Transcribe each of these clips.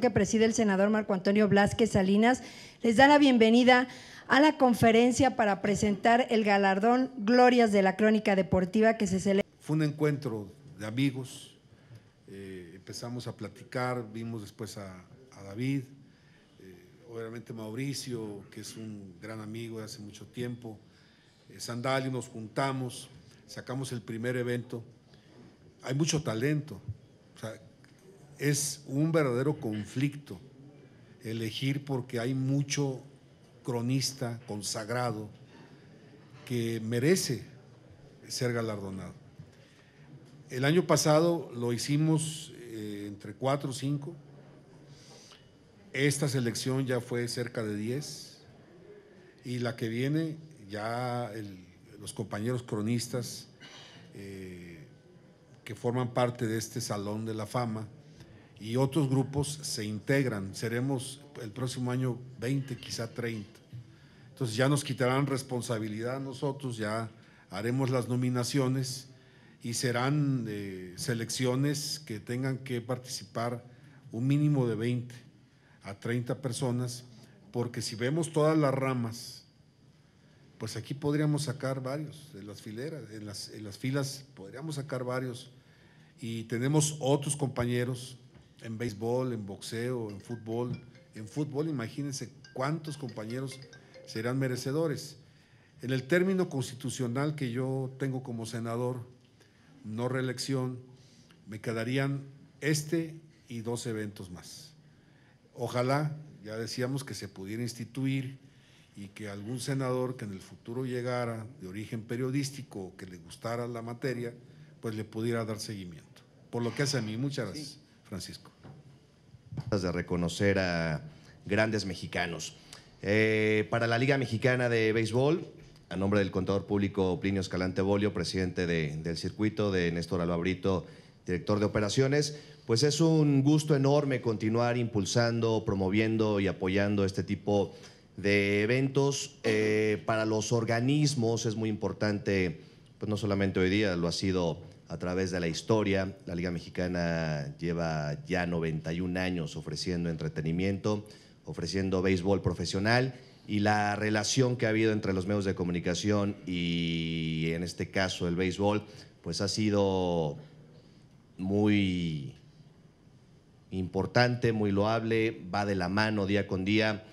que preside el senador Marco Antonio Blasquez Salinas, les da la bienvenida a la conferencia para presentar el galardón Glorias de la Crónica Deportiva que se celebra. Fue un encuentro de amigos, eh, empezamos a platicar, vimos después a, David, eh, obviamente Mauricio, que es un gran amigo de hace mucho tiempo, eh, Sandalio, nos juntamos, sacamos el primer evento. Hay mucho talento, o sea, es un verdadero conflicto elegir porque hay mucho cronista consagrado que merece ser galardonado. El año pasado lo hicimos eh, entre cuatro o cinco. Esta selección ya fue cerca de diez, y la que viene ya los compañeros cronistas eh, que forman parte de este Salón de la Fama y otros grupos se integran. Seremos el próximo año 20, quizá 30. Entonces ya nos quitarán responsabilidad nosotros, ya haremos las nominaciones y serán eh, selecciones que tengan que participar un mínimo de 20 a 30 personas, porque si vemos todas las ramas, pues aquí podríamos sacar varios de las fileras, en las, en las filas podríamos sacar varios. Y tenemos otros compañeros en béisbol, en boxeo, en fútbol. En fútbol, imagínense cuántos compañeros serán merecedores. En el término constitucional que yo tengo como senador, no reelección, me quedarían este y dos eventos más. Ojalá, ya decíamos, que se pudiera instituir y que algún senador que en el futuro llegara de origen periodístico, que le gustara la materia, pues le pudiera dar seguimiento. Por lo que hace a mí, muchas gracias. Francisco. De reconocer a grandes mexicanos. Eh, para la Liga Mexicana de Béisbol, a nombre del contador público Plinio Escalante Bolio, presidente del circuito, de Néstor Alvabrito, director de operaciones, pues es un gusto enorme continuar impulsando, promoviendo y apoyando este tipo de eventos. Eh, para los organismos es muy importante, pues no solamente hoy día, lo ha sido a través de la historia. La Liga Mexicana lleva ya 91 años ofreciendo entretenimiento, ofreciendo béisbol profesional y la relación que ha habido entre los medios de comunicación y en este caso el béisbol, pues ha sido muy importante, muy loable, va de la mano día con día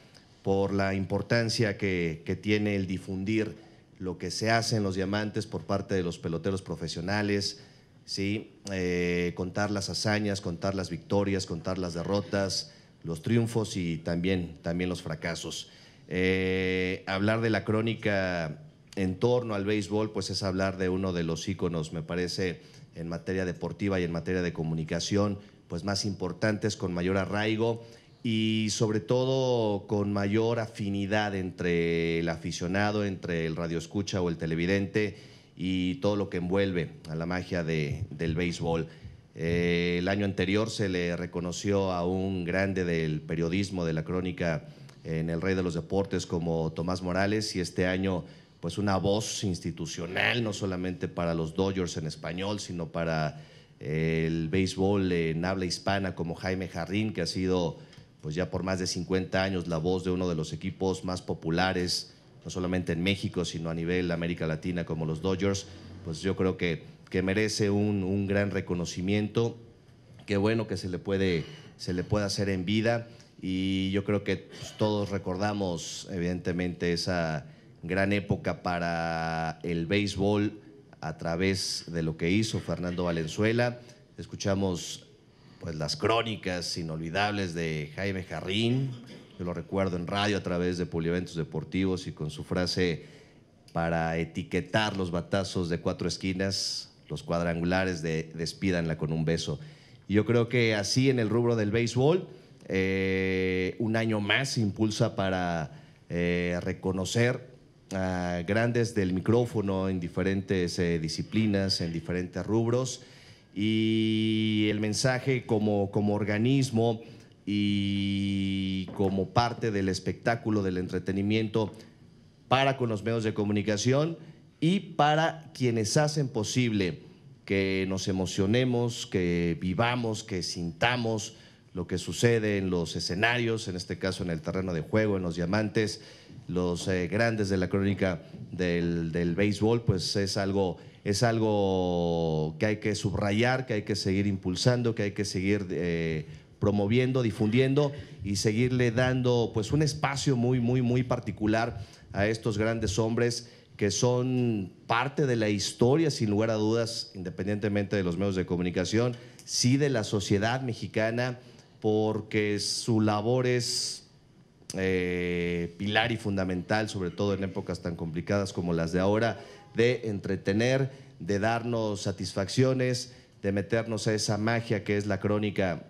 por la importancia que, tiene el difundir lo que se hace en los diamantes por parte de los peloteros profesionales, ¿sí? Eh, contar las hazañas, contar las victorias, contar las derrotas, los triunfos y también, también los fracasos. Eh, hablar de la crónica en torno al béisbol, pues es hablar de uno de los íconos, me parece, en materia deportiva y en materia de comunicación, pues más importantes, con mayor arraigo y sobre todo con mayor afinidad entre el aficionado, entre el radioescucha o el televidente y todo lo que envuelve a la magia del béisbol. Eh, el año anterior se le reconoció a un grande del periodismo, de la crónica en el Rey de los Deportes como Tomás Morales y este año pues una voz institucional, no solamente para los Dodgers en español, sino para el béisbol en habla hispana como Jaime Jarrín, que ha sido pues ya por más de 50 años la voz de uno de los equipos más populares, no solamente en México, sino a nivel América Latina como los Dodgers, pues yo creo que, que merece un, un gran reconocimiento. Qué bueno que se le puede, se le puede hacer en vida y yo creo que pues, todos recordamos evidentemente esa gran época para el béisbol a través de lo que hizo Fernando Valenzuela. Escuchamos pues, las crónicas inolvidables de Jaime Jarrín, yo lo recuerdo en radio a través de Polieventos Deportivos y con su frase para etiquetar los batazos de cuatro esquinas, los cuadrangulares de despídanla con un beso. yo creo que así en el rubro del béisbol, eh, un año más impulsa para eh, reconocer a grandes del micrófono en diferentes eh, disciplinas, en diferentes rubros y el mensaje como, organismo y como parte del espectáculo, del entretenimiento para con los medios de comunicación y para quienes hacen posible que nos emocionemos, que vivamos, que sintamos lo que sucede en los escenarios, en este caso en el terreno de juego, en los diamantes los eh, grandes de la crónica del, béisbol, pues es algo, es algo que hay que subrayar, que hay que seguir impulsando, que hay que seguir eh, promoviendo, difundiendo y seguirle dando pues un espacio muy, muy, muy particular a estos grandes hombres que son parte de la historia, sin lugar a dudas, independientemente de los medios de comunicación, sí de la sociedad mexicana, porque su labor es eh, pilar y fundamental, sobre todo en épocas tan complicadas como las de ahora, de entretener, de darnos satisfacciones, de meternos a esa magia que es la crónica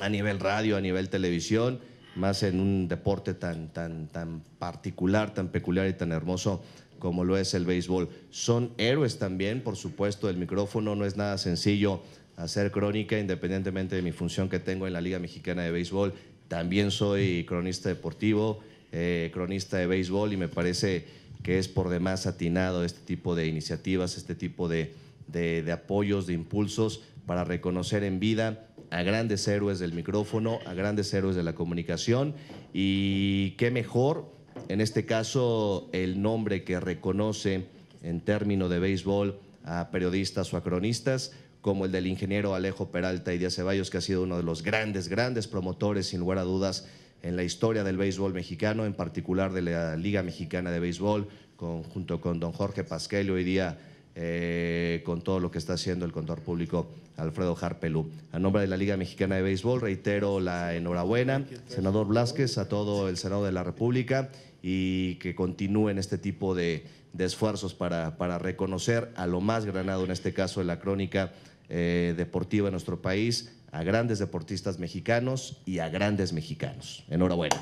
a nivel radio, a nivel televisión, más en un deporte tan, tan, tan particular, tan peculiar y tan hermoso como lo es el béisbol. Son héroes también, por supuesto, el micrófono no es nada sencillo hacer crónica, independientemente de mi función que tengo en la Liga Mexicana de Béisbol, también soy cronista deportivo, eh, cronista de béisbol y me parece que es por demás atinado este tipo de iniciativas, este tipo de, de apoyos, de impulsos para reconocer en vida a grandes héroes del micrófono, a grandes héroes de la comunicación y qué mejor, en este caso, el nombre que reconoce en términos de béisbol a periodistas o a cronistas como el del ingeniero Alejo Peralta y Díaz Ceballos, que ha sido uno de los grandes, grandes promotores, sin lugar a dudas, en la historia del béisbol mexicano, en particular de la Liga Mexicana de Béisbol, junto con don Jorge Pasquel, hoy día eh, con todo lo que está haciendo el contador público Alfredo Jarpelú. A nombre de la Liga Mexicana de Béisbol, reitero la enhorabuena, senador Blasquez, a todo el Senado de la República y que continúen este tipo de, esfuerzos para, para reconocer a lo más granado, en este caso, en la crónica eh, deportiva en nuestro país, a grandes deportistas mexicanos y a grandes mexicanos. Enhorabuena.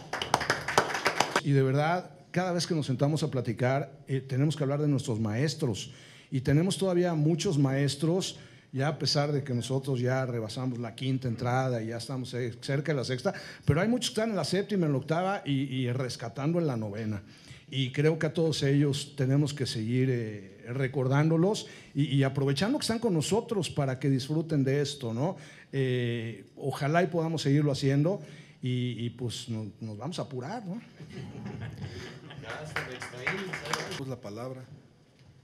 Y de verdad, cada vez que nos sentamos a platicar, eh, tenemos que hablar de nuestros maestros. Y tenemos todavía muchos maestros, ya a pesar de que nosotros ya rebasamos la quinta entrada y ya estamos eh, cerca de la sexta, pero hay muchos que están en la séptima, en la octava y rescatando en la novena y creo que a todos ellos tenemos que seguir eh, recordándolos y, aprovechando que están con nosotros para que disfruten de esto, ¿no? Eh, ojalá y podamos seguirlo haciendo y, pues nos vamos a apurar, ¿no? Pues la palabra,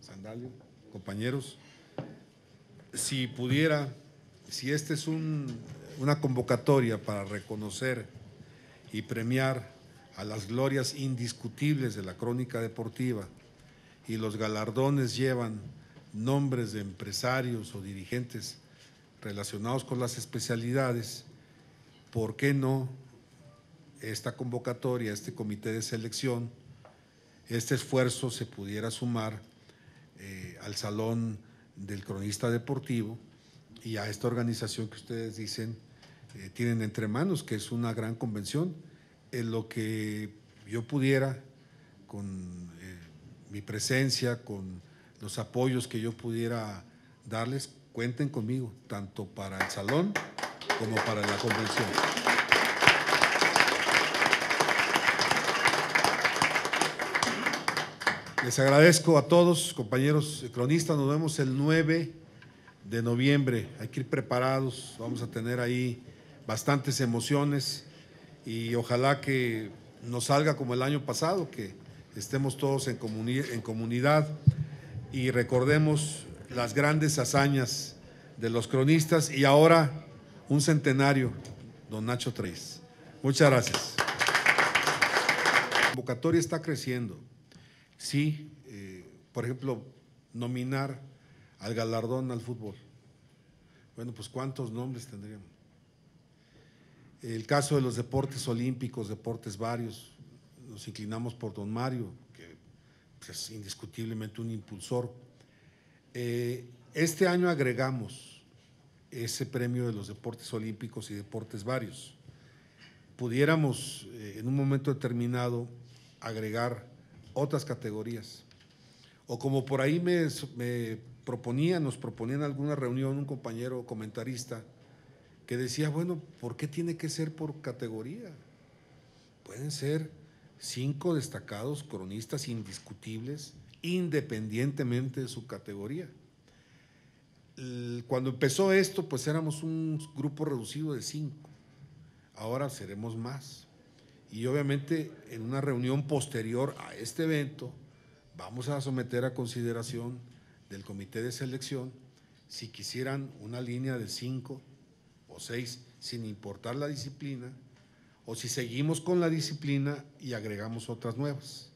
Sandalio, compañeros, si pudiera, si esta es un, una convocatoria para reconocer y premiar a las glorias indiscutibles de la crónica deportiva y los galardones llevan nombres de empresarios o dirigentes relacionados con las especialidades, ¿por qué no esta convocatoria, este comité de selección, este esfuerzo se pudiera sumar eh, al salón del cronista deportivo y a esta organización que ustedes dicen eh, tienen entre manos, que es una gran convención? en lo que yo pudiera, con eh, mi presencia, con los apoyos que yo pudiera darles, cuenten conmigo, tanto para el salón como para la convención. Les agradezco a todos, compañeros cronistas, nos vemos el 9 de noviembre, hay que ir preparados, vamos a tener ahí bastantes emociones y ojalá que nos salga como el año pasado, que estemos todos en, en comunidad y recordemos las grandes hazañas de los cronistas y ahora un centenario, don Nacho Tres. Muchas gracias. La convocatoria está creciendo. Sí, eh, por ejemplo, nominar al galardón al fútbol. Bueno, pues ¿cuántos nombres tendríamos? El caso de los deportes olímpicos, deportes varios, nos inclinamos por don Mario, que pues, es indiscutiblemente un impulsor. Eh, este año agregamos ese premio de los deportes olímpicos y deportes varios. Pudiéramos eh, en un momento determinado agregar otras categorías. O como por ahí me, proponía, nos proponían alguna reunión un compañero comentarista, que decía, bueno, ¿por qué tiene que ser por categoría? Pueden ser cinco destacados cronistas indiscutibles, independientemente de su categoría. Cuando empezó esto, pues éramos un grupo reducido de cinco. Ahora seremos más. Y obviamente en una reunión posterior a este evento, vamos a someter a consideración del comité de selección si quisieran una línea de cinco seis, sin importar la disciplina, o si seguimos con la disciplina y agregamos otras nuevas.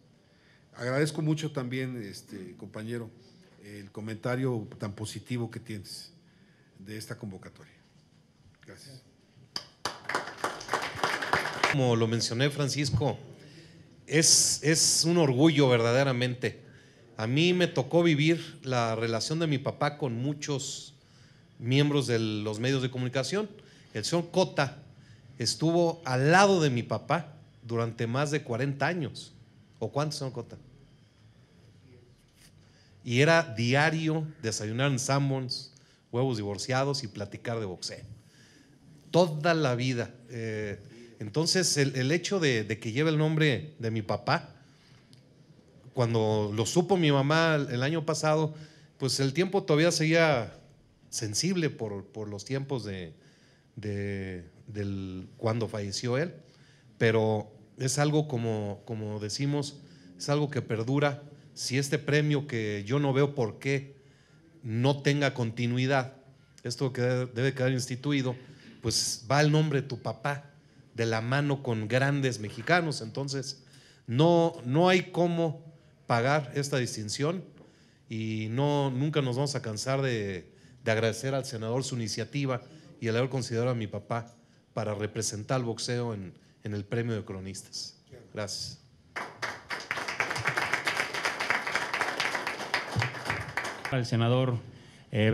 Agradezco mucho también, este, compañero, el comentario tan positivo que tienes de esta convocatoria. Gracias. Como lo mencioné, Francisco, es, es un orgullo verdaderamente. A mí me tocó vivir la relación de mi papá con muchos miembros de los medios de comunicación. El señor Cota estuvo al lado de mi papá durante más de 40 años. ¿O cuántos, señor Cota? Y era diario desayunar en Sammons, huevos divorciados y platicar de boxeo. Toda la vida. Eh, entonces, el, hecho de, de, que lleve el nombre de mi papá, cuando lo supo mi mamá el año pasado, pues el tiempo todavía seguía sensible por, los tiempos de, del, cuando falleció él, pero es algo como, como decimos, es algo que perdura. Si este premio que yo no veo por qué no tenga continuidad, esto que debe quedar instituido, pues va el nombre de tu papá de la mano con grandes mexicanos. Entonces, no, no hay cómo pagar esta distinción y no, nunca nos vamos a cansar de, de agradecer al senador su iniciativa y el haber considerado a mi papá para representar al boxeo en, el premio de cronistas. Gracias. Al senador eh,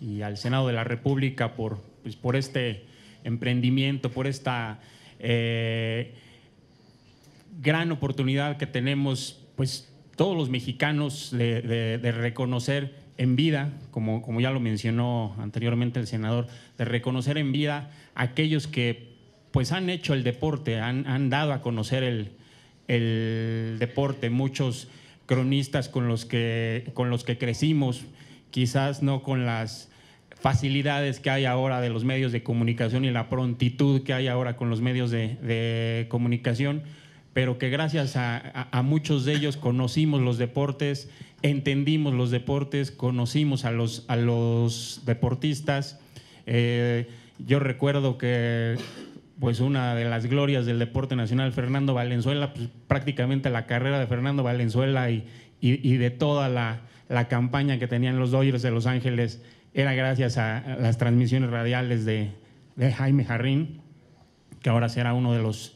y al Senado de la República por, pues, por este emprendimiento, por esta eh, gran oportunidad que tenemos, pues todos los mexicanos de reconocer en vida, como, como ya lo mencionó anteriormente el senador, de reconocer en vida a aquellos que pues han hecho el deporte, han, dado a conocer el, deporte, muchos cronistas con los que, con los que crecimos, quizás no con las facilidades que hay ahora de los medios de comunicación y la prontitud que hay ahora con los medios de comunicación, pero que gracias a, muchos de ellos conocimos los deportes, entendimos los deportes, conocimos a los, a los deportistas. Eh, yo recuerdo que pues una de las glorias del deporte nacional, Fernando Valenzuela, pues, prácticamente la carrera de Fernando Valenzuela y, de toda la, campaña que tenían los Dodgers de Los Ángeles era gracias a las transmisiones radiales de, de Jaime Jarrín, que ahora será uno de los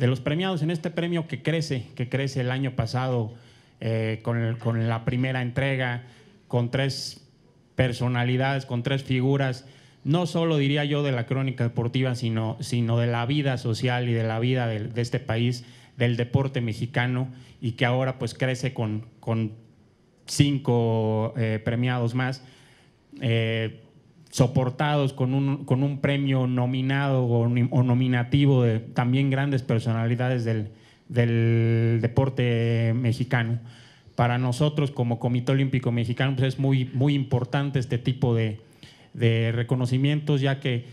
de los premiados en este premio que crece, que crece el año pasado eh, con, la primera entrega, con tres personalidades, con tres figuras, no solo diría yo de la crónica deportiva, sino, sino de la vida social y de la vida de, este país, del deporte mexicano, y que ahora pues crece con, con cinco eh, premiados más. Eh, soportados con un, con un premio nominado o, nominativo de también grandes personalidades del, deporte mexicano. Para nosotros como Comité Olímpico Mexicano pues, es muy, muy importante este tipo de, de reconocimientos, ya que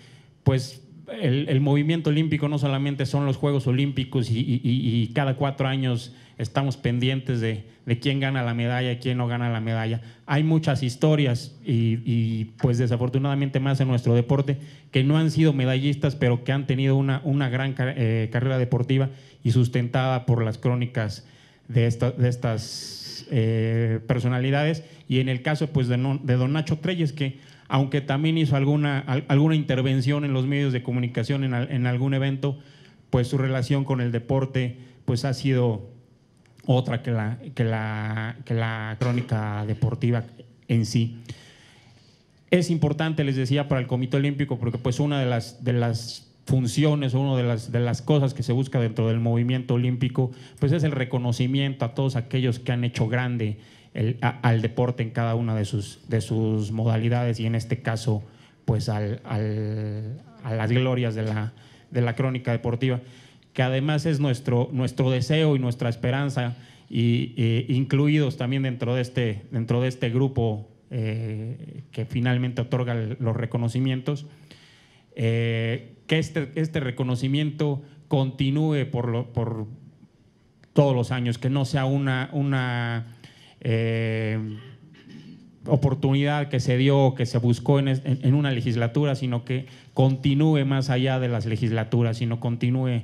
pues el, movimiento olímpico no solamente son los Juegos Olímpicos y, cada cuatro años estamos pendientes de, quién gana la medalla, quién no gana la medalla. Hay muchas historias y, pues desafortunadamente más en nuestro deporte que no han sido medallistas, pero que han tenido una, una gran eh, carrera deportiva y sustentada por las crónicas de, estas eh, personalidades. Y en el caso pues de, de Don Nacho Treyes, que aunque también hizo alguna, alguna intervención en los medios de comunicación en, algún evento, pues su relación con el deporte pues ha sido otra que la, que la, crónica deportiva en sí. Es importante, les decía, para el Comité Olímpico, porque pues una de las, de las funciones, una de las, de las cosas que se busca dentro del movimiento olímpico, pues es el reconocimiento a todos aquellos que han hecho grande al deporte en cada una de sus, de sus modalidades y en este caso pues a las glorias de la, de la crónica deportiva, que además es nuestro, nuestro deseo y nuestra esperanza, y, incluidos también dentro de este, dentro de este grupo eh, que finalmente otorga los reconocimientos, eh, que este, este reconocimiento continúe por, por todos los años, que no sea una eh, oportunidad que se dio, que se buscó en, una legislatura, sino que continúe más allá de las legislaturas, sino continúe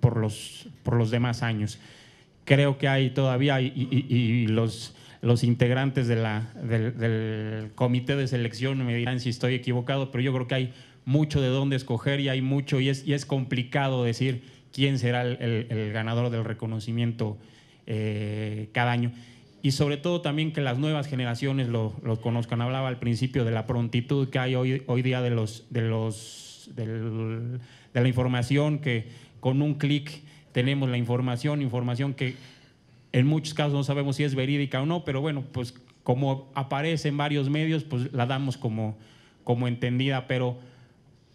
por, los, por los demás años. Creo que hay todavía, y, los, los integrantes del, comité de selección me dirán si estoy equivocado, pero yo creo que hay mucho de dónde escoger y hay mucho, y es, complicado decir quién será el ganador del reconocimiento eh, cada año. Y sobre todo también que las nuevas generaciones lo, conozcan. Hablaba al principio de la prontitud que hay hoy, hoy día de, los, de, los, de la información, que con un clic tenemos la información, información que en muchos casos no sabemos si es verídica o no, pero bueno, pues como aparece en varios medios, pues la damos como, como entendida, pero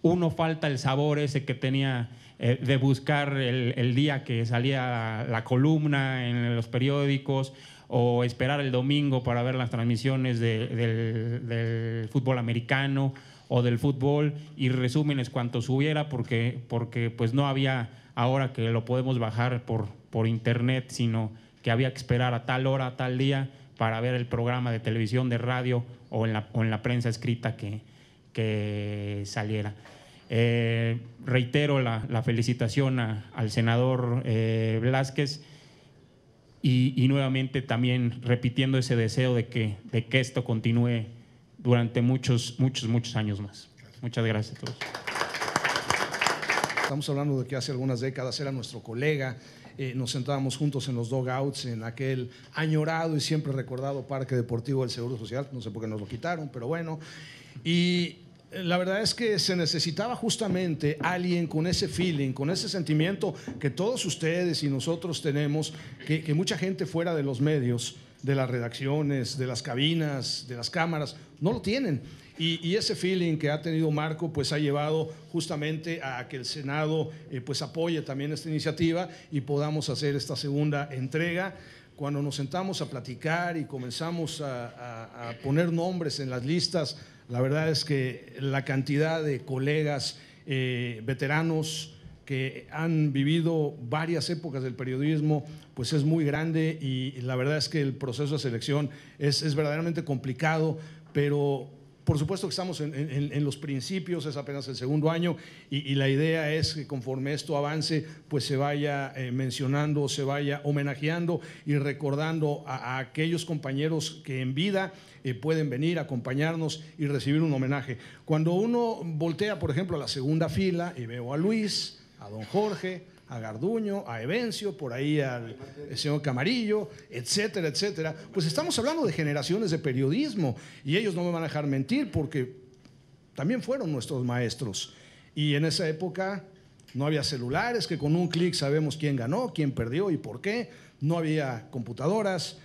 uno falta el sabor ese que tenía eh, de buscar el, día que salía la, columna en los periódicos o esperar el domingo para ver las transmisiones del, fútbol americano o del fútbol y resúmenes cuantos hubiera porque, porque pues no había ahora que lo podemos bajar por, por internet, sino que había que esperar a tal hora, a tal día para ver el programa de televisión, de radio o en la, la prensa escrita que, que saliera. Eh, reitero la, felicitación al senador eh, Velázquez y, nuevamente también repitiendo ese deseo de que, de que esto continúe durante muchos, muchos, muchos años más. Muchas gracias a todos. Estamos hablando de que hace algunas décadas era nuestro colega, eh, nos sentábamos juntos en los dogouts en aquel añorado y siempre recordado Parque Deportivo del Seguro Social, no sé por qué nos lo quitaron, pero bueno, y la verdad es que se necesitaba justamente alguien con ese feeling, con ese sentimiento que todos ustedes y nosotros tenemos, que, mucha gente fuera de los medios, de las redacciones, de las cabinas, de las cámaras, no lo tienen. Y, ese feeling que ha tenido Marco, pues ha llevado justamente a que el Senado eh, pues apoye también esta iniciativa y podamos hacer esta segunda entrega. Cuando nos sentamos a platicar y comenzamos a poner nombres en las listas la verdad es que la cantidad de colegas eh, veteranos que han vivido varias épocas del periodismo, pues es muy grande y la verdad es que el proceso de selección es, es verdaderamente complicado, pero por supuesto que estamos en, los principios, es apenas el segundo año, y, la idea es que conforme esto avance, pues se vaya eh, mencionando, se vaya homenajeando y recordando a, aquellos compañeros que en vida eh, pueden venir, acompañarnos y recibir un homenaje. Cuando uno voltea, por ejemplo, a la segunda fila y veo a Luis, a don Jorge, a Garduño, a Evencio, por ahí al señor Camarillo, etcétera, etcétera. Pues estamos hablando de generaciones de periodismo y ellos no me van a dejar mentir porque también fueron nuestros maestros. Y en esa época no había celulares, que con un clic sabemos quién ganó, quién perdió y por qué. No había computadoras,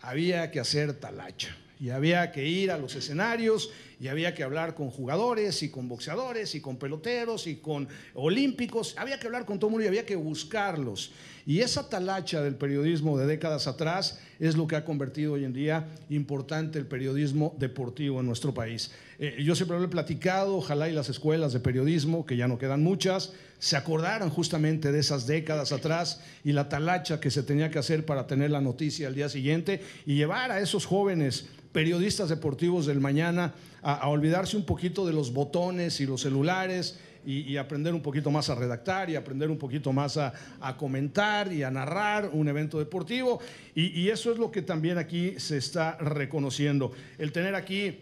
había que hacer talacha y había que ir a los escenarios y había que hablar con jugadores y con boxeadores y con peloteros y con olímpicos, había que hablar con todo mundo y había que buscarlos. Y esa talacha del periodismo de décadas atrás es lo que ha convertido hoy en día importante el periodismo deportivo en nuestro país. Eh, yo siempre lo he platicado, ojalá y las escuelas de periodismo, que ya no quedan muchas, se acordaran justamente de esas décadas atrás y la talacha que se tenía que hacer para tener la noticia al día siguiente y llevar a esos jóvenes periodistas deportivos del mañana a, olvidarse un poquito de los botones y los celulares y, aprender un poquito más a redactar y aprender un poquito más a, comentar y a narrar un evento deportivo. Y, eso es lo que también aquí se está reconociendo. El tener aquí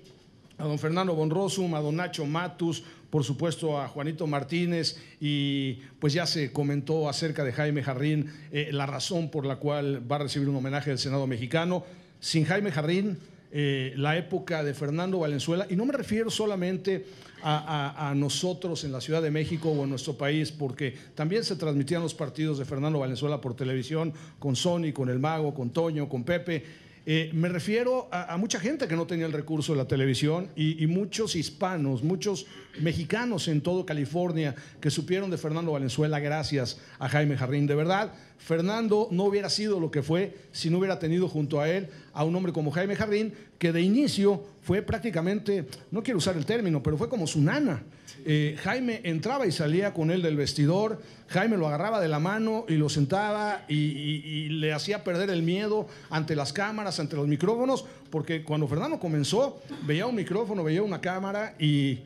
a don Fernando Bonrosum, a don Nacho Matus, por supuesto a Juanito Martínez y pues ya se comentó acerca de Jaime Jarrín eh, la razón por la cual va a recibir un homenaje del Senado mexicano. Sin Jaime Jarrín, eh, la época de Fernando Valenzuela, y no me refiero solamente a, nosotros en la Ciudad de México o en nuestro país, porque también se transmitían los partidos de Fernando Valenzuela por televisión, con Sony, con El Mago, con Toño, con Pepe. Eh, me refiero a, mucha gente que no tenía el recurso de la televisión y, muchos hispanos, muchos mexicanos en todo California que supieron de Fernando Valenzuela gracias a Jaime Jarrín. De verdad, Fernando no hubiera sido lo que fue si no hubiera tenido junto a él a un hombre como Jaime Jardín, que de inicio fue prácticamente, no quiero usar el término, pero fue como su nana. Eh, Jaime entraba y salía con él del vestidor, Jaime lo agarraba de la mano y lo sentaba y le hacía perder el miedo ante las cámaras, ante los micrófonos, porque cuando Fernando comenzó veía un micrófono, veía una cámara y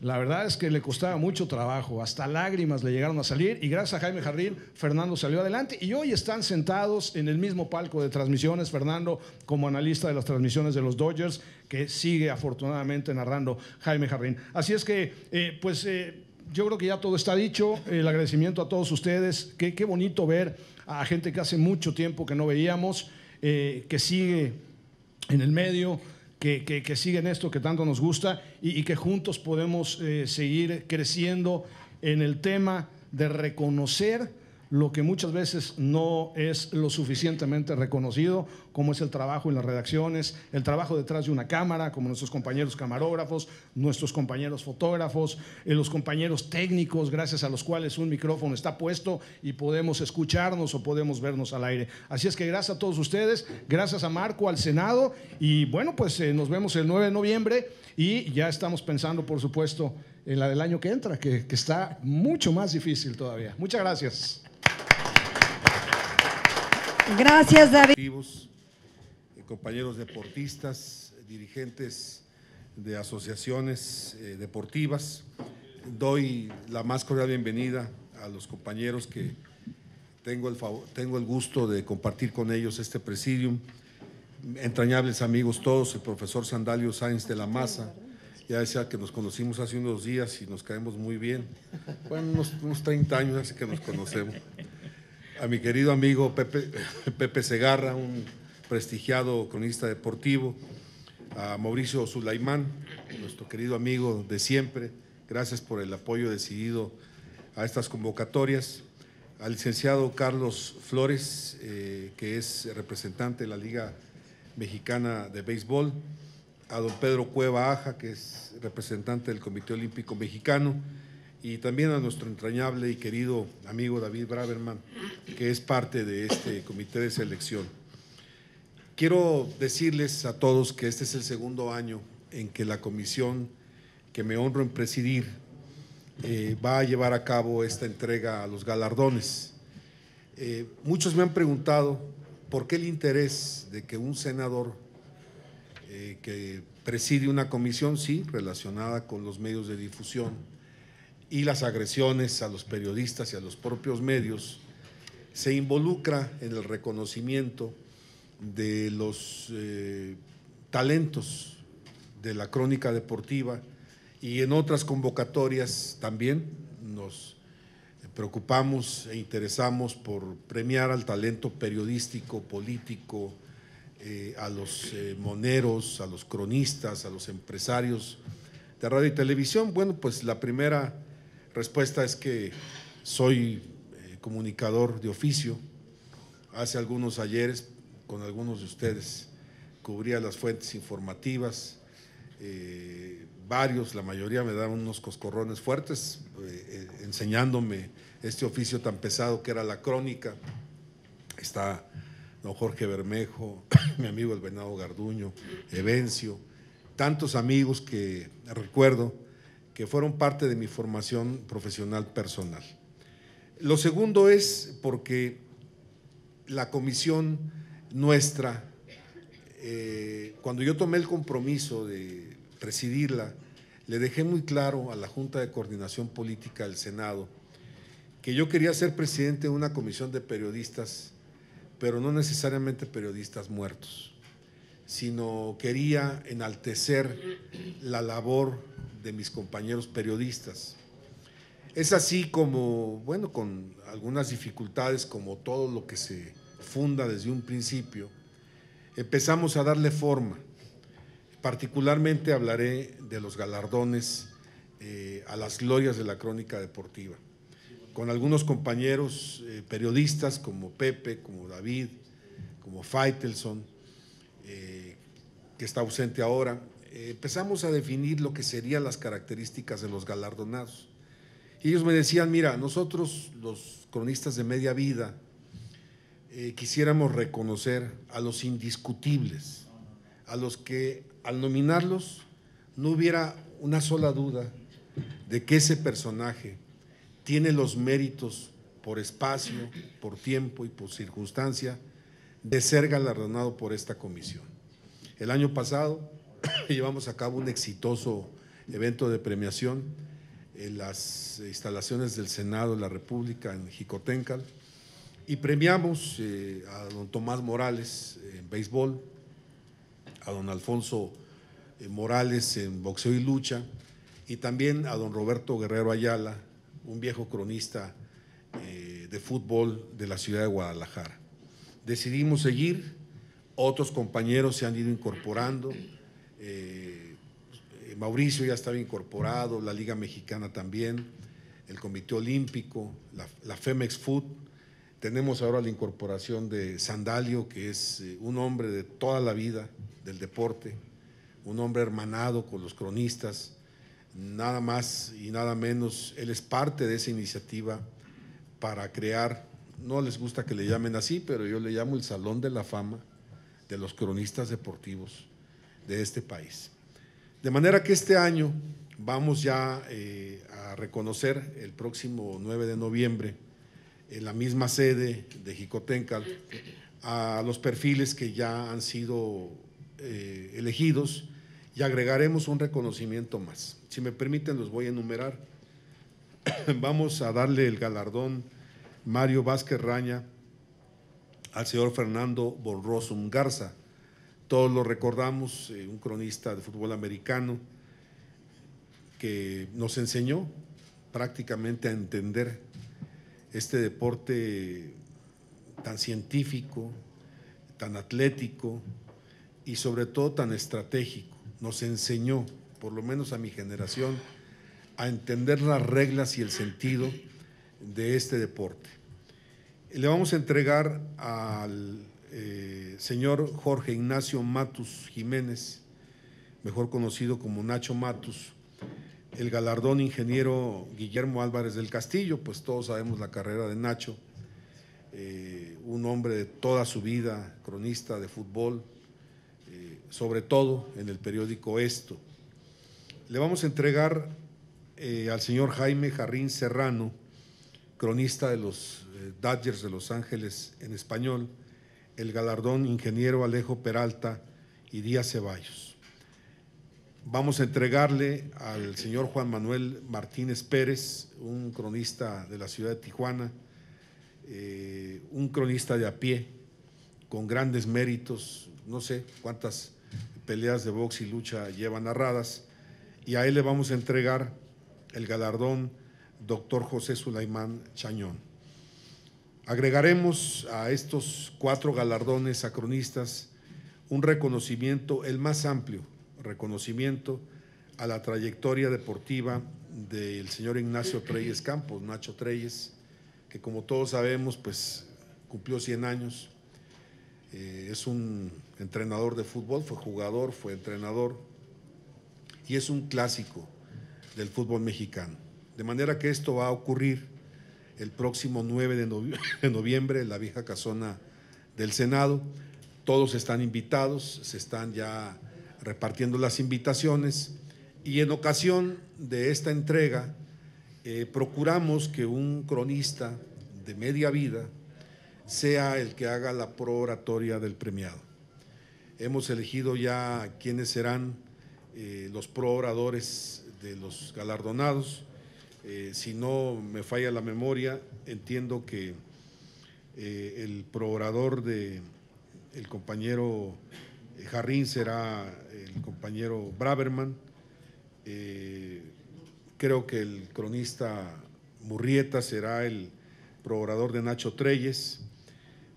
la verdad es que le costaba mucho trabajo, hasta lágrimas le llegaron a salir y gracias a Jaime Jarrín, Fernando salió adelante y hoy están sentados en el mismo palco de transmisiones, Fernando como analista de las transmisiones de los Dodgers, que sigue afortunadamente narrando Jaime Jardín. Así es que, eh, pues... Eh, yo creo que ya todo está dicho. El agradecimiento a todos ustedes. Qué, bonito ver a gente que hace mucho tiempo que no veíamos, eh, que sigue en el medio, que, que, siguen esto que tanto nos gusta y, que juntos podemos eh, seguir creciendo en el tema de reconocer lo que muchas veces no es lo suficientemente reconocido, como es el trabajo en las redacciones, el trabajo detrás de una cámara, como nuestros compañeros camarógrafos, nuestros compañeros fotógrafos, eh, los compañeros técnicos, gracias a los cuales un micrófono está puesto y podemos escucharnos o podemos vernos al aire. Así es que gracias a todos ustedes, gracias a Marco, al Senado, y bueno, pues eh, nos vemos el 9 de noviembre y ya estamos pensando, por supuesto, en la del año que entra, que, que está mucho más difícil todavía. Muchas gracias. Gracias, David. Eh, compañeros deportistas, dirigentes de asociaciones eh, deportivas, doy la más cordial bienvenida a los compañeros que tengo el, tengo el gusto de compartir con ellos este presidium. Entrañables amigos todos, el profesor Sandalio Sáenz de la Maza, ya decía que nos conocimos hace unos días y nos caemos muy bien. Bueno, unos, unos 30 años hace que nos conocemos a mi querido amigo Pepe, Segarra, un prestigiado cronista deportivo, a Mauricio Sulaimán, nuestro querido amigo de siempre. Gracias por el apoyo decidido a estas convocatorias. Al licenciado Carlos Flores, eh, que es representante de la Liga Mexicana de Béisbol. A don Pedro Cueva Aja, que es representante del Comité Olímpico Mexicano y también a nuestro entrañable y querido amigo David Braverman, que es parte de este comité de selección. Quiero decirles a todos que este es el segundo año en que la comisión que me honro en presidir eh, va a llevar a cabo esta entrega a los galardones. Eh, muchos me han preguntado por qué el interés de que un senador eh, que preside una comisión, sí, relacionada con los medios de difusión, y las agresiones a los periodistas y a los propios medios, se involucra en el reconocimiento de los eh, talentos de la crónica deportiva y en otras convocatorias también nos preocupamos e interesamos por premiar al talento periodístico, político, eh, a los eh, moneros, a los cronistas, a los empresarios de radio y televisión. Bueno, pues la primera respuesta es que soy eh, comunicador de oficio. Hace algunos ayeres, con algunos de ustedes, cubría las fuentes informativas. Eh, varios, la mayoría me daban unos coscorrones fuertes, eh, enseñándome este oficio tan pesado que era la crónica. Está don Jorge Bermejo, mi amigo el Venado Garduño, Evencio, tantos amigos que recuerdo que fueron parte de mi formación profesional personal. Lo segundo es porque la comisión nuestra, eh, cuando yo tomé el compromiso de presidirla, le dejé muy claro a la Junta de Coordinación Política del Senado que yo quería ser presidente de una comisión de periodistas, pero no necesariamente periodistas muertos, sino quería enaltecer la labor de mis compañeros periodistas. Es así como, bueno, con algunas dificultades, como todo lo que se funda desde un principio, empezamos a darle forma. Particularmente hablaré de los galardones eh, a las glorias de la crónica deportiva, con algunos compañeros eh, periodistas como Pepe, como David, como Faitelson, eh, que está ausente ahora, eh, empezamos a definir lo que serían las características de los galardonados. Y ellos me decían, mira, nosotros los cronistas de media vida eh, quisiéramos reconocer a los indiscutibles, a los que al nominarlos no hubiera una sola duda de que ese personaje tiene los méritos por espacio, por tiempo y por circunstancia de ser galardonado por esta comisión. El año pasado llevamos a cabo un exitoso evento de premiación en las instalaciones del Senado de la República en Jicotencal y premiamos eh, a don Tomás Morales en béisbol, a don Alfonso eh, Morales en boxeo y lucha y también a don Roberto Guerrero Ayala, un viejo cronista eh, de fútbol de la ciudad de Guadalajara. Decidimos seguir, otros compañeros se han ido incorporando eh, Mauricio ya estaba incorporado, la Liga Mexicana también, el Comité Olímpico, la, la Femex Food. Tenemos ahora la incorporación de Sandalio, que es eh, un hombre de toda la vida del deporte, un hombre hermanado con los cronistas. Nada más y nada menos, él es parte de esa iniciativa para crear, no les gusta que le llamen así, pero yo le llamo el Salón de la Fama de los Cronistas Deportivos de este país. De manera que este año vamos ya eh, a reconocer el próximo 9 de noviembre en la misma sede de Jicotencal a los perfiles que ya han sido eh, elegidos y agregaremos un reconocimiento más. Si me permiten, los voy a enumerar. Vamos a darle el galardón Mario Vázquez Raña al señor Fernando Borroso Garza, todos lo recordamos, eh, un cronista de fútbol americano que nos enseñó prácticamente a entender este deporte tan científico, tan atlético y sobre todo tan estratégico. Nos enseñó, por lo menos a mi generación, a entender las reglas y el sentido de este deporte. Le vamos a entregar al eh, señor Jorge Ignacio Matus Jiménez, mejor conocido como Nacho Matus, el galardón ingeniero Guillermo Álvarez del Castillo, pues todos sabemos la carrera de Nacho, eh, un hombre de toda su vida, cronista de fútbol, eh, sobre todo en el periódico Esto. Le vamos a entregar al señor Jaime Jarrín Serrano, cronista de los Dodgers de Los Ángeles en español, el galardón ingeniero Alejo Peralta y Díaz Ceballos. Vamos a entregarle al señor Juan Manuel Martínez Pérez, un cronista de la ciudad de Tijuana, eh, un cronista de a pie, con grandes méritos, no sé cuántas peleas de box y lucha lleva narradas, y a él le vamos a entregar el galardón doctor José Sulaimán Chañón. Agregaremos a estos cuatro galardones sacronistas un reconocimiento, el más amplio reconocimiento a la trayectoria deportiva del señor Ignacio Treyes Campos, Nacho Treyes, que como todos sabemos, pues cumplió 100 años. Eh, es un entrenador de fútbol, fue jugador, fue entrenador y es un clásico del fútbol mexicano. De manera que esto va a ocurrir el próximo 9 de, noviembre, en la vieja casona del Senado. Todos están invitados, se están ya repartiendo las invitaciones y en ocasión de esta entrega eh, procuramos que un cronista de media vida sea el que haga la prooratoria del premiado. Hemos elegido ya quiénes serán eh, los prooradores de los galardonados. Eh, si no me falla la memoria, entiendo que eh, el proorador de el compañero eh, Jarrín será el compañero Braverman. creo que el cronista Murrieta será el proorador de Nacho Treyes.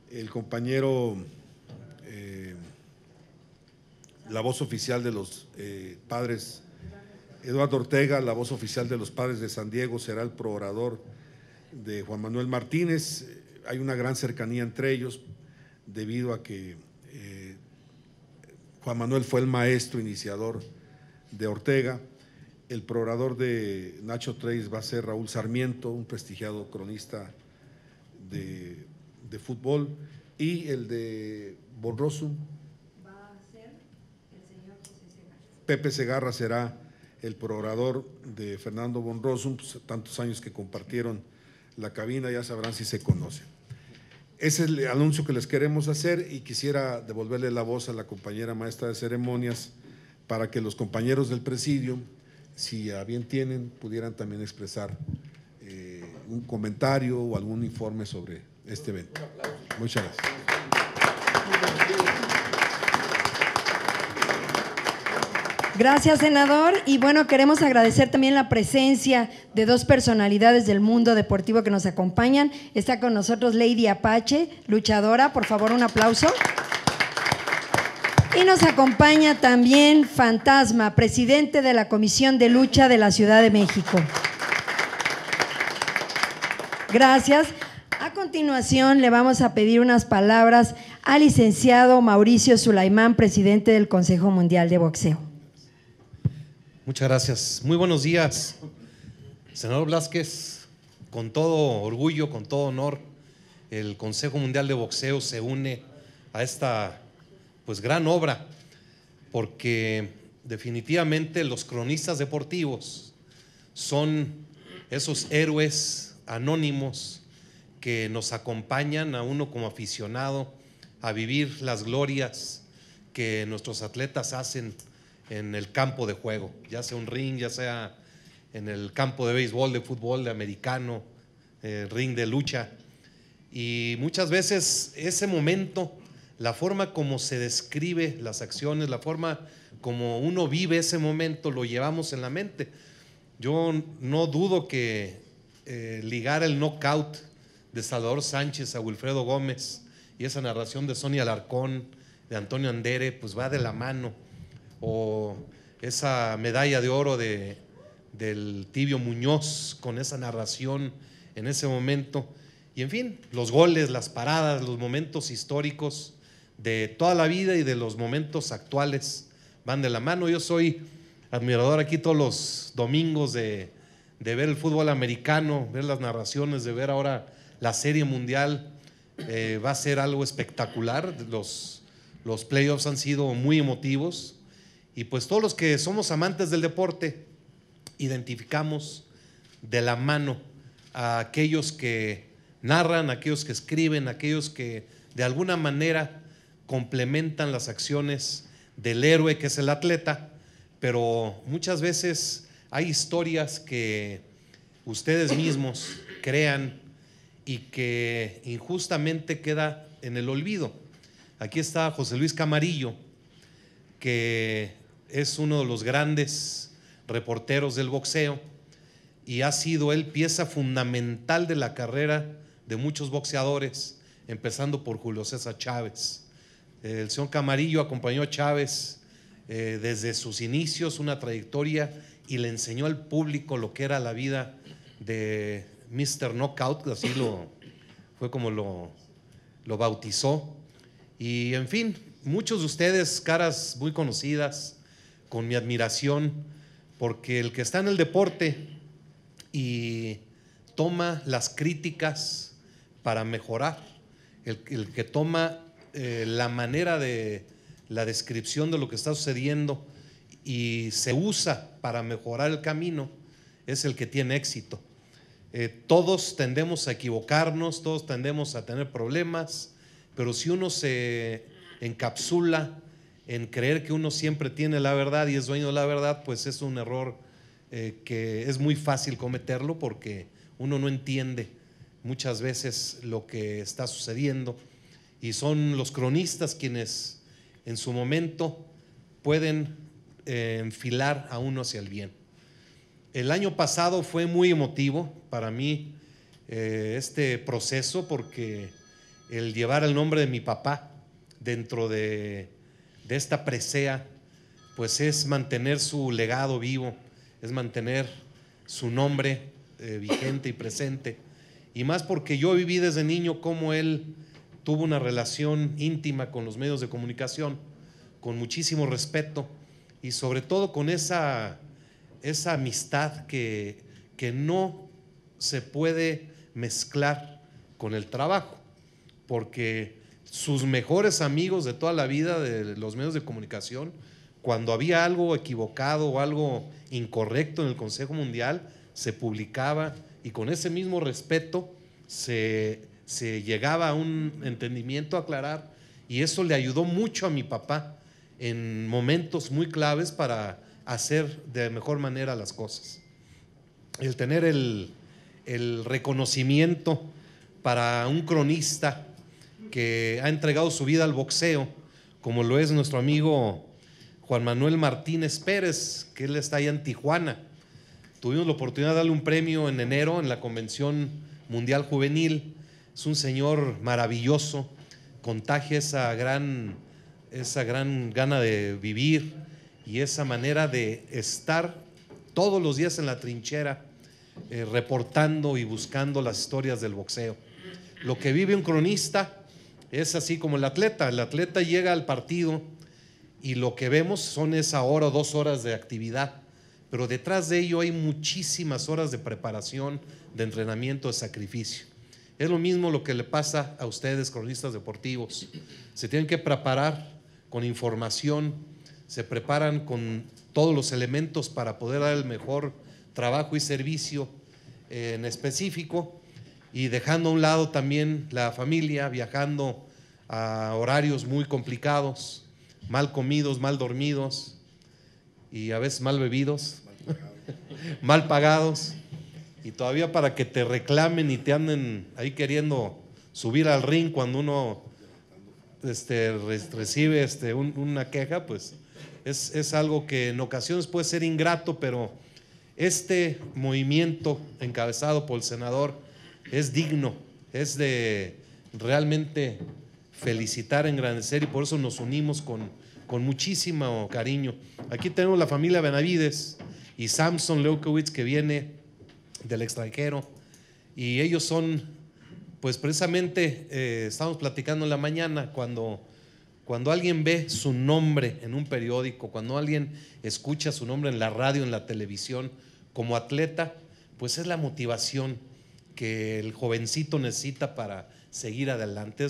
El compañero, la voz oficial de los padres Eduardo Ortega, la voz oficial de los padres de San Diego, será el proorador de Juan Manuel Martínez. Hay una gran cercanía entre ellos debido a que eh, Juan Manuel fue el maestro iniciador de Ortega. El proorador de Nacho Treis va a ser Raúl Sarmiento, un prestigiado cronista de, fútbol. Y el de Borroso. Va a ser el señor Pepe Segarra será el proorador de Fernando Bonrosum, pues, tantos años que compartieron la cabina, ya sabrán si se conocen. Ese es el anuncio que les queremos hacer y quisiera devolverle la voz a la compañera maestra de ceremonias para que los compañeros del presidio, si a bien tienen, pudieran también expresar eh, un comentario o algún informe sobre este evento. Muchas gracias. Gracias, senador. Y bueno, queremos agradecer también la presencia de dos personalidades del mundo deportivo que nos acompañan. Está con nosotros Lady Apache, luchadora. Por favor, un aplauso. Y nos acompaña también Fantasma, presidente de la Comisión de Lucha de la Ciudad de México. Gracias. A continuación le vamos a pedir unas palabras al licenciado Mauricio Sulaimán, presidente del Consejo Mundial de Boxeo. Muchas gracias. Muy buenos días, senador Blasquez. Con todo orgullo, con todo honor, el Consejo Mundial de Boxeo se une a esta pues gran obra, porque definitivamente los cronistas deportivos son esos héroes anónimos que nos acompañan a uno como aficionado a vivir las glorias que nuestros atletas hacen en el campo de juego, ya sea un ring, ya sea en el campo de béisbol, de fútbol, de americano, eh, ring de lucha. Y muchas veces ese momento, la forma como se describe las acciones, la forma como uno vive ese momento, lo llevamos en la mente. Yo no dudo que eh, ligar el knockout de Salvador Sánchez a Wilfredo Gómez y esa narración de Sonia Alarcón, de Antonio Andere, pues va de la mano o esa medalla de oro del tibio Muñoz con esa narración en ese momento. Y en fin, los goles, las paradas, los momentos históricos de toda la vida y de los momentos actuales van de la mano. Yo soy admirador aquí todos los domingos de, de ver el fútbol americano, ver las narraciones, de ver ahora la serie mundial. Eh, va a ser algo espectacular. Los, los playoffs han sido muy emotivos. Y pues todos los que somos amantes del deporte, identificamos de la mano a aquellos que narran, a aquellos que escriben, a aquellos que de alguna manera complementan las acciones del héroe que es el atleta, pero muchas veces hay historias que ustedes mismos crean y que injustamente queda en el olvido. Aquí está José Luis Camarillo, que es uno de los grandes reporteros del boxeo y ha sido él pieza fundamental de la carrera de muchos boxeadores, empezando por Julio César Chávez. El señor Camarillo acompañó a Chávez eh, desde sus inicios, una trayectoria, y le enseñó al público lo que era la vida de Mr. Knockout, así lo fue como lo, lo bautizó. Y en fin, muchos de ustedes, caras muy conocidas, con mi admiración, porque el que está en el deporte y toma las críticas para mejorar, el, que toma eh, la manera de la descripción de lo que está sucediendo y se usa para mejorar el camino, es el que tiene éxito. Eh, todos tendemos a equivocarnos, todos tendemos a tener problemas, pero si uno se encapsula en creer que uno siempre tiene la verdad y es dueño de la verdad, pues es un error eh, que es muy fácil cometerlo porque uno no entiende muchas veces lo que está sucediendo. Y son los cronistas quienes en su momento pueden eh, enfilar a uno hacia el bien. El año pasado fue muy emotivo para mí eh, este proceso porque el llevar el nombre de mi papá dentro de de esta presea, pues es mantener su legado vivo, es mantener su nombre eh, vigente y presente. Y más porque yo viví desde niño cómo él tuvo una relación íntima con los medios de comunicación, con muchísimo respeto y sobre todo con esa, esa amistad que, que no se puede mezclar con el trabajo, porque sus mejores amigos de toda la vida de los medios de comunicación, cuando había algo equivocado o algo incorrecto en el Consejo Mundial, se publicaba y con ese mismo respeto se, se llegaba a un entendimiento a aclarar y eso le ayudó mucho a mi papá en momentos muy claves para hacer de mejor manera las cosas. El tener el, el reconocimiento para un cronista que ha entregado su vida al boxeo, como lo es nuestro amigo Juan Manuel Martínez Pérez, que él está allá en Tijuana. Tuvimos la oportunidad de darle un premio en enero en la Convención Mundial Juvenil. Es un señor maravilloso, contagia esa gran, esa gran gana de vivir y esa manera de estar todos los días en la trinchera, eh, reportando y buscando las historias del boxeo. Lo que vive un cronista es así como el atleta. El atleta llega al partido y lo que vemos son esa hora o dos horas de actividad. Pero detrás de ello hay muchísimas horas de preparación, de entrenamiento, de sacrificio. Es lo mismo lo que le pasa a ustedes, cronistas deportivos. Se tienen que preparar con información, se preparan con todos los elementos para poder dar el mejor trabajo y servicio en específico y dejando a un lado también la familia, viajando a horarios muy complicados, mal comidos, mal dormidos y a veces mal bebidos, mal pagados. Y todavía para que te reclamen y te anden ahí queriendo subir al ring cuando uno este, recibe este, una queja, pues es, es algo que en ocasiones puede ser ingrato, pero este movimiento encabezado por el senador es digno, es de realmente felicitar, engrandecer y por eso nos unimos con, con muchísimo cariño. Aquí tenemos la familia Benavides y Samson Leukowitz que viene del extranjero y ellos son, pues precisamente eh, estamos platicando en la mañana cuando... Cuando alguien ve su nombre en un periódico, cuando alguien escucha su nombre en la radio, en la televisión, como atleta, pues es la motivación que el jovencito necesita para seguir adelante.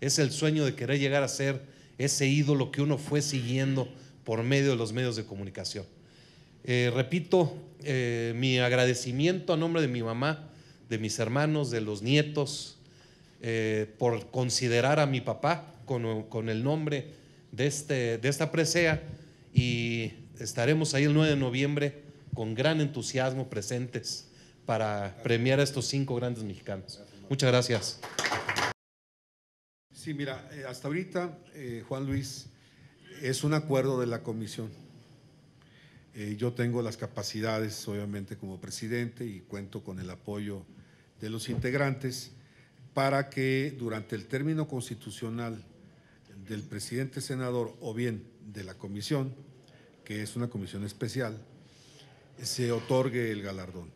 Es, el sueño de querer llegar a ser ese ídolo que uno fue siguiendo por medio de los medios de comunicación. Eh, repito, eh, mi agradecimiento a nombre de mi mamá, de mis hermanos, de los nietos, eh, por considerar a mi papá con, con el nombre de, este, de esta presea y estaremos ahí el 9 de noviembre con gran entusiasmo presentes para premiar a estos cinco grandes mexicanos. Muchas gracias. Sí, mira, eh, hasta ahorita, eh, Juan Luis, es un acuerdo de la comisión. Eh, yo tengo las capacidades, obviamente, como presidente y cuento con el apoyo de los integrantes para que durante el término constitucional del presidente senador o bien de la comisión, que es una comisión especial, se otorgue el galardón.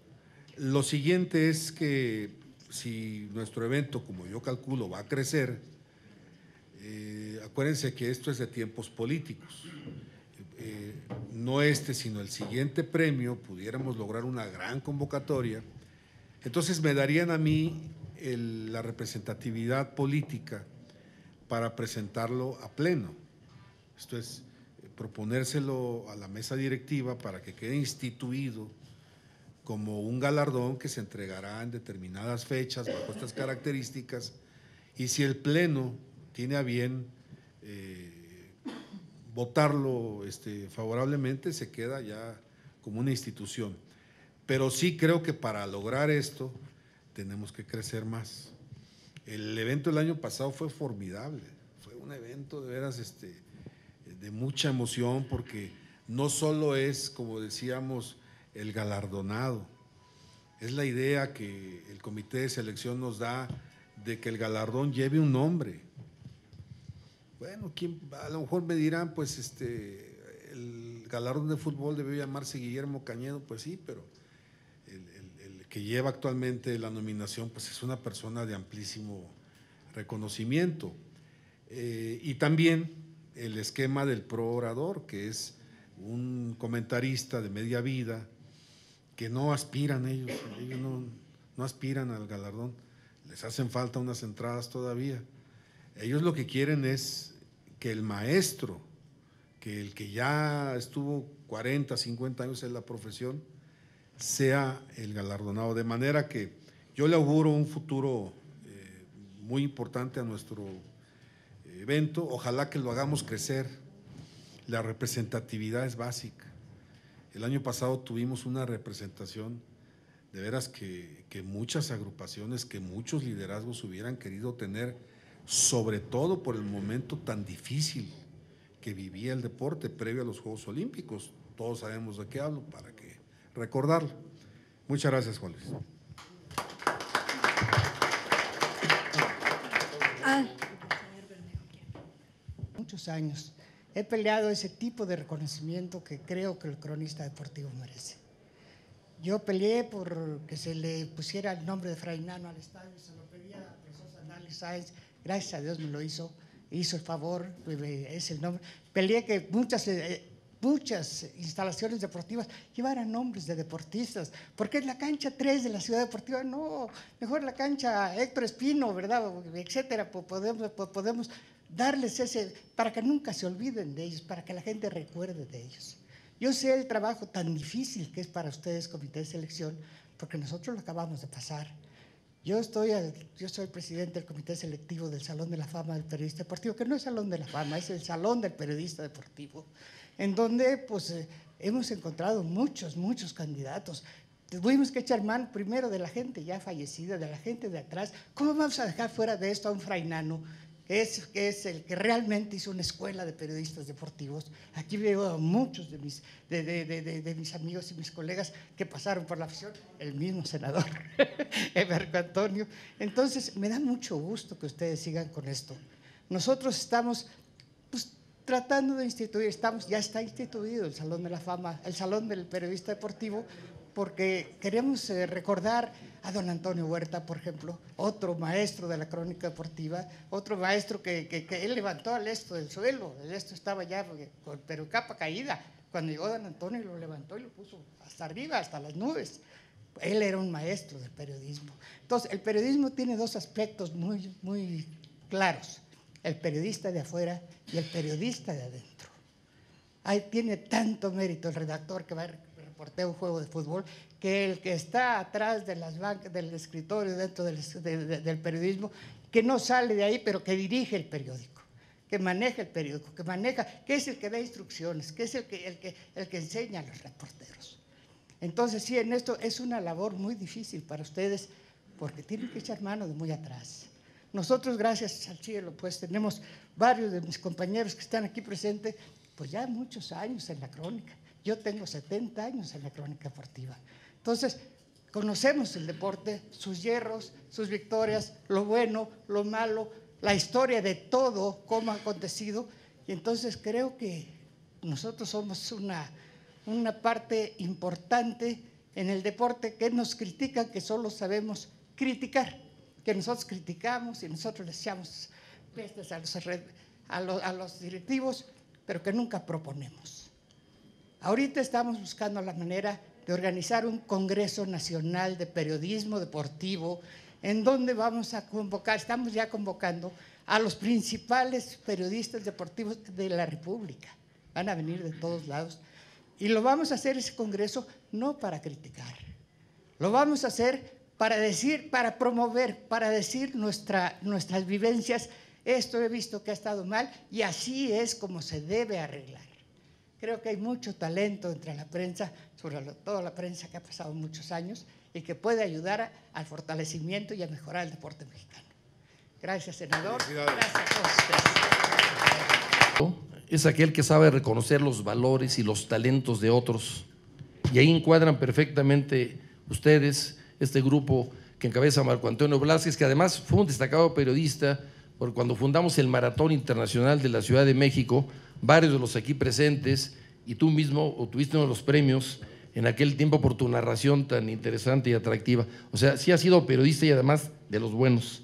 Lo siguiente es que si nuestro evento, como yo calculo, va a crecer, eh, acuérdense que esto es de tiempos políticos. Eh, no este, sino el siguiente premio, pudiéramos lograr una gran convocatoria, entonces me darían a mí la representatividad política para presentarlo a pleno. Esto es, eh, proponérselo a la mesa directiva para que quede instituido como un galardón que se entregará en determinadas fechas bajo estas características. Y si el Pleno tiene a bien eh, votarlo este, favorablemente, se queda ya como una institución. Pero sí creo que para lograr esto tenemos que crecer más. El evento del año pasado fue formidable, fue un evento de veras este, de mucha emoción porque no solo es, como decíamos, el galardonado. Es la idea que el comité de selección nos da de que el galardón lleve un nombre. Bueno, a lo mejor me dirán, pues este, el galardón de fútbol debe llamarse Guillermo Cañedo, pues sí, pero el, que lleva actualmente la nominación, pues es una persona de amplísimo reconocimiento. Eh, y también el esquema del pro orador, que es un comentarista de media vida que no aspiran ellos, ellos no, aspiran al galardón, les hacen falta unas entradas todavía. Ellos lo que quieren es que el maestro, que el que ya estuvo 40, 50 años en la profesión, sea el galardonado. De manera que yo le auguro un futuro eh, muy importante a nuestro evento. Ojalá que lo hagamos crecer. La representatividad es básica. El año pasado tuvimos una representación de veras que, muchas agrupaciones, que muchos liderazgos hubieran querido tener, sobre todo por el momento tan difícil que vivía el deporte previo a los Juegos Olímpicos. Todos sabemos de qué hablo, para que recordarlo. Muchas gracias, Juan ah. Muchos años he peleado ese tipo de reconocimiento que creo que el cronista deportivo merece. Yo peleé por que se le pusiera el nombre de Fray al estadio, se lo pedía a profesor gracias a Dios me lo hizo, hizo el favor, es el nombre. Peleé que muchas, eh, muchas instalaciones deportivas llevaran nombres de deportistas, porque es la cancha 3 de la ciudad deportiva, no, mejor la cancha Héctor Espino, ¿verdad? Etcétera, podemos, podemos darles ese, para que nunca se olviden de ellos, para que la gente recuerde de ellos. Yo sé el trabajo tan difícil que es para ustedes, comité de selección, porque nosotros lo acabamos de pasar. Yo, estoy, yo soy presidente del comité selectivo del Salón de la Fama del Periodista Deportivo, que no es Salón de la Fama, es el Salón del Periodista Deportivo, en donde pues, eh, hemos encontrado muchos, muchos candidatos. Tuvimos que echar mano primero de la gente ya fallecida, de la gente de atrás. ¿Cómo vamos a dejar fuera de esto a un frainano es, es el que realmente hizo una escuela de periodistas deportivos. Aquí veo a muchos de mis, de, mis amigos y mis colegas que pasaron por la afición, el mismo senador, Eberto Antonio. Entonces, me da mucho gusto que ustedes sigan con esto. Nosotros estamos pues, tratando de instituir, estamos, ya está instituido el Salón de la Fama, el Salón del Periodista Deportivo, porque queremos eh, recordar a don Antonio Huerta, por ejemplo, otro maestro de la crónica deportiva, otro maestro que, él levantó al esto del suelo, el esto estaba ya, eh, pero capa caída. Cuando llegó don Antonio lo levantó y lo puso hasta arriba, hasta las nubes. Él era un maestro del periodismo. Entonces, el periodismo tiene dos aspectos muy, muy claros, el periodista de afuera y el periodista de adentro. Ahí tiene tanto mérito el redactor que va a un juego de fútbol, que el que está atrás de las del escritorio, dentro del, periodismo, que no sale de ahí, pero que dirige el periódico que maneja el periódico, que maneja, que es el que da instrucciones, que es el que, el que, el que enseña a los reporteros. Entonces, sí, en esto es una labor muy difícil para ustedes porque tienen que echar mano de muy atrás. Nosotros, gracias al cielo, pues tenemos varios de mis compañeros que están aquí presentes, pues ya muchos años en la crónica. Yo tengo 70 años en la crónica deportiva. Entonces, conocemos el deporte, sus hierros, sus victorias, lo bueno, lo malo, la historia de todo, cómo ha acontecido. Y entonces creo que nosotros somos una, una parte importante en el deporte que nos critica, que solo sabemos criticar, que nosotros criticamos y nosotros le echamos pestes a los directivos, pero que nunca proponemos. Ahorita estamos buscando la manera de organizar un Congreso Nacional de Periodismo Deportivo en donde vamos a convocar, estamos ya convocando a los principales periodistas deportivos de la República. Van a venir de todos lados. Y lo vamos a hacer ese Congreso no para criticar, lo vamos a hacer para decir, para promover, para decir nuestras vivencias. Esto he visto que ha estado mal y así es como se debe arreglar. Creo que hay mucho talento entre la prensa, sobre todo la prensa que ha pasado muchos años y que puede ayudar al fortalecimiento y a mejorar el deporte mexicano. Gracias, senador. Gracias a ustedes. Es aquel que sabe reconocer los valores y los talentos de otros. Y ahí encuadran perfectamente ustedes, este grupo que encabeza Marco Antonio Blasquez, que además fue un destacado periodista por cuando fundamos el Maratón Internacional de la Ciudad de México, varios de los aquí presentes y tú mismo obtuviste uno de los premios en aquel tiempo por tu narración tan interesante y atractiva. O sea, sí has sido periodista y además de los buenos.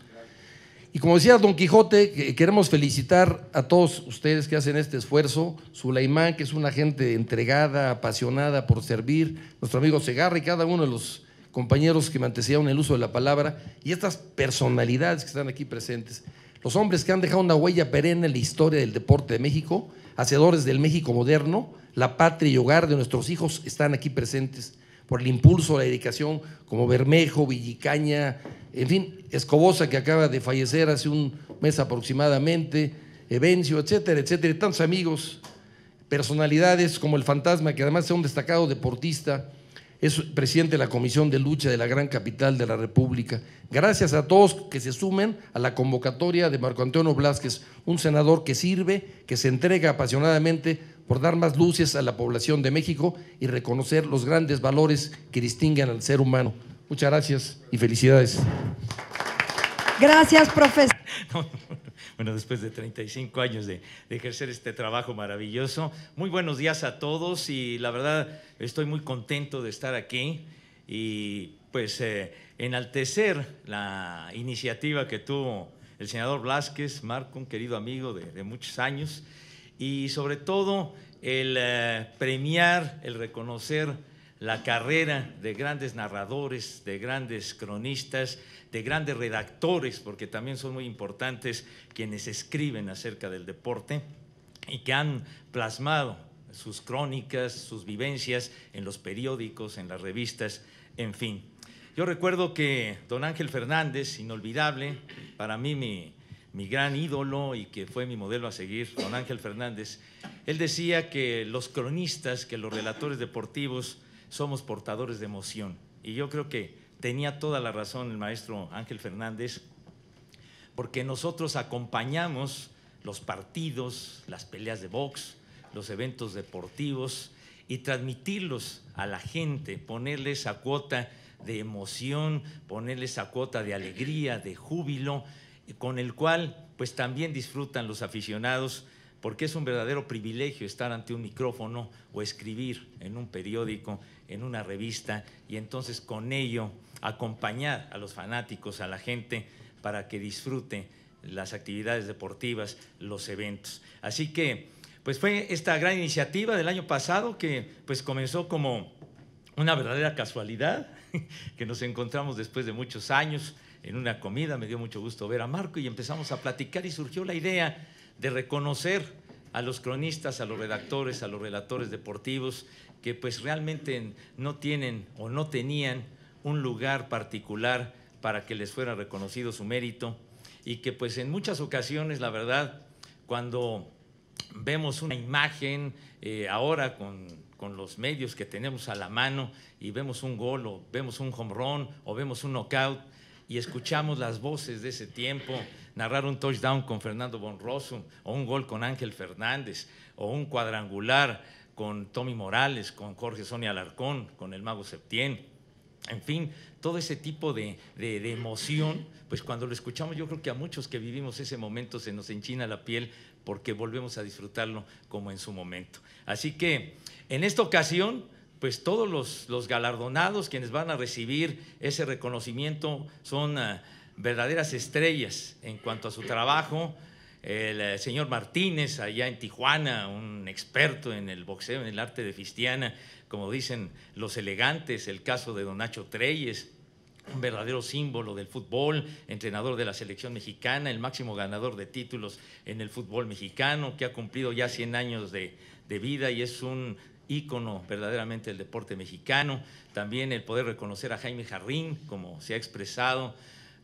Y como decía Don Quijote, queremos felicitar a todos ustedes que hacen este esfuerzo. Sulaimán, que es una gente entregada, apasionada por servir, nuestro amigo Segarra y cada uno de los compañeros que me antecedieron el uso de la palabra, y estas personalidades que están aquí presentes los hombres que han dejado una huella perenne en la historia del deporte de México, hacedores del México moderno, la patria y hogar de nuestros hijos están aquí presentes por el impulso, la dedicación, como Bermejo, Villicaña, en fin, Escobosa que acaba de fallecer hace un mes aproximadamente, Evencio, etcétera, etcétera, tantos amigos, personalidades como el fantasma, que además es un destacado deportista, es presidente de la Comisión de Lucha de la Gran Capital de la República. Gracias a todos que se sumen a la convocatoria de Marco Antonio Blázquez, un senador que sirve, que se entrega apasionadamente por dar más luces a la población de México y reconocer los grandes valores que distinguen al ser humano. Muchas gracias y felicidades. Gracias, profesor. Bueno, después de 35 años de, ejercer este trabajo maravilloso. Muy buenos días a todos y la verdad estoy muy contento de estar aquí y pues eh, enaltecer la iniciativa que tuvo el senador Vlázquez, Marco, un querido amigo de, muchos años, y sobre todo el eh, premiar, el reconocer la carrera de grandes narradores, de grandes cronistas, de grandes redactores, porque también son muy importantes quienes escriben acerca del deporte y que han plasmado sus crónicas, sus vivencias en los periódicos, en las revistas, en fin. Yo recuerdo que don Ángel Fernández, inolvidable, para mí mi, gran ídolo y que fue mi modelo a seguir, don Ángel Fernández, él decía que los cronistas, que los relatores deportivos, somos portadores de emoción. Y yo creo que tenía toda la razón el maestro Ángel Fernández, porque nosotros acompañamos los partidos, las peleas de box, los eventos deportivos y transmitirlos a la gente, ponerle esa cuota de emoción, ponerle esa cuota de alegría, de júbilo, con el cual pues también disfrutan los aficionados, porque es un verdadero privilegio estar ante un micrófono o escribir en un periódico en una revista y entonces con ello acompañar a los fanáticos, a la gente, para que disfrute las actividades deportivas, los eventos. Así que, pues fue esta gran iniciativa del año pasado que pues comenzó como una verdadera casualidad, que nos encontramos después de muchos años en una comida, me dio mucho gusto ver a Marco y empezamos a platicar y surgió la idea de reconocer a los cronistas, a los redactores, a los relatores deportivos, que pues realmente no tienen o no tenían un lugar particular para que les fuera reconocido su mérito y que pues en muchas ocasiones, la verdad, cuando vemos una imagen eh, ahora con, con, los medios que tenemos a la mano y vemos un gol o vemos un home run o vemos un knockout, y escuchamos las voces de ese tiempo, narrar un touchdown con Fernando Bonroso, o un gol con Ángel Fernández, o un cuadrangular con Tommy Morales, con Jorge Sonia Alarcón, con el Mago Septién. En fin, todo ese tipo de, de, emoción, pues cuando lo escuchamos, yo creo que a muchos que vivimos ese momento se nos enchina la piel porque volvemos a disfrutarlo como en su momento. Así que en esta ocasión pues todos los, galardonados quienes van a recibir ese reconocimiento son ah, verdaderas estrellas en cuanto a su trabajo. El, eh, señor Martínez, allá en Tijuana, un experto en el boxeo, en el arte de Fistiana, como dicen los elegantes, el caso de Don Nacho Treyes, un verdadero símbolo del fútbol, entrenador de la selección mexicana, el máximo ganador de títulos en el fútbol mexicano, que ha cumplido ya 100 años de vida y es un ícono verdaderamente del deporte mexicano. También el poder reconocer a Jaime Jarrín, como se ha expresado,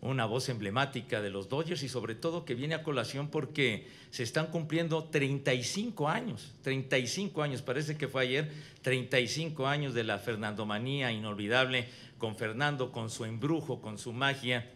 una voz emblemática de los Dodgers y sobre todo que viene a colación porque se están cumpliendo 35 años, 35 años, parece que fue ayer, 35 años de la Fernandomanía inolvidable con Fernando, con su embrujo, con su magia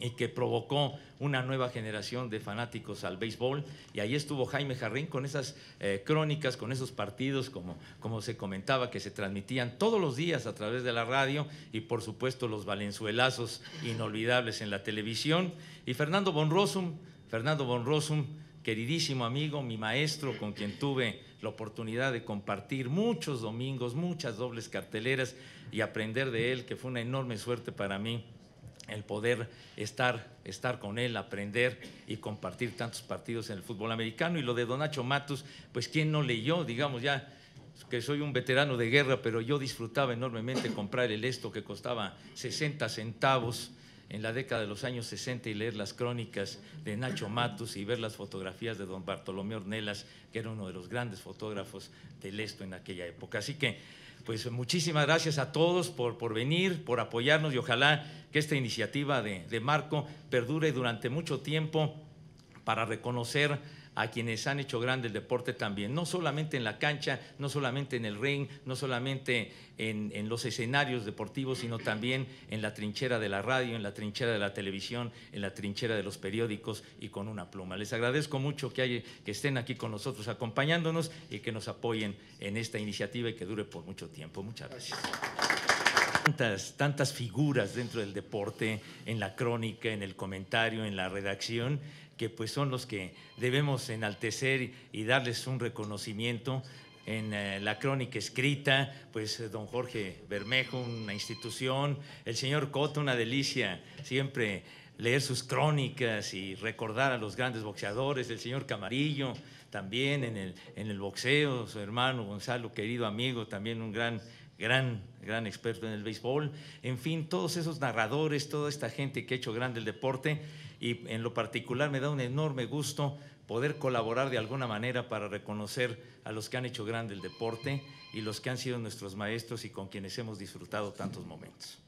y que provocó una nueva generación de fanáticos al béisbol. Y ahí estuvo Jaime Jarrín con esas eh, crónicas, con esos partidos, como, como se comentaba, que se transmitían todos los días a través de la radio y por supuesto los valenzuelazos inolvidables en la televisión. Y Fernando Bonrosum, Fernando Bonrosum, queridísimo amigo, mi maestro, con quien tuve la oportunidad de compartir muchos domingos, muchas dobles carteleras y aprender de él, que fue una enorme suerte para mí el poder estar, estar con él, aprender y compartir tantos partidos en el fútbol americano. Y lo de Nacho Matos, pues quién no leyó, digamos ya que soy un veterano de guerra, pero yo disfrutaba enormemente comprar el esto que costaba 60 centavos en la década de los años 60 y leer las crónicas de Nacho Matos y ver las fotografías de don Bartolomé Ornelas, que era uno de los grandes fotógrafos del esto en aquella época. Así que pues muchísimas gracias a todos por, venir, por apoyarnos y ojalá que esta iniciativa de, de Marco perdure durante mucho tiempo para reconocer a quienes han hecho grande el deporte también, no solamente en la cancha, no solamente en el ring, no solamente en, los escenarios deportivos, sino también en la trinchera de la radio, en la trinchera de la televisión, en la trinchera de los periódicos y con una pluma. Les agradezco mucho que, que estén aquí con nosotros acompañándonos y que nos apoyen en esta iniciativa y que dure por mucho tiempo. Muchas gracias. Tantas, tantas figuras dentro del deporte, en la crónica, en el comentario, en la redacción que pues son los que debemos enaltecer y darles un reconocimiento. En eh, la crónica escrita, pues eh, don Jorge Bermejo, una institución, el señor Cota, una delicia, siempre leer sus crónicas y recordar a los grandes boxeadores, el señor Camarillo, también en el, en el boxeo, su hermano Gonzalo, querido amigo, también un gran, gran, gran experto en el béisbol, en fin, todos esos narradores, toda esta gente que ha hecho grande el deporte y en lo particular me da un enorme gusto poder colaborar de alguna manera para reconocer a los que han hecho grande el deporte y los que han sido nuestros maestros y con quienes hemos disfrutado tantos momentos.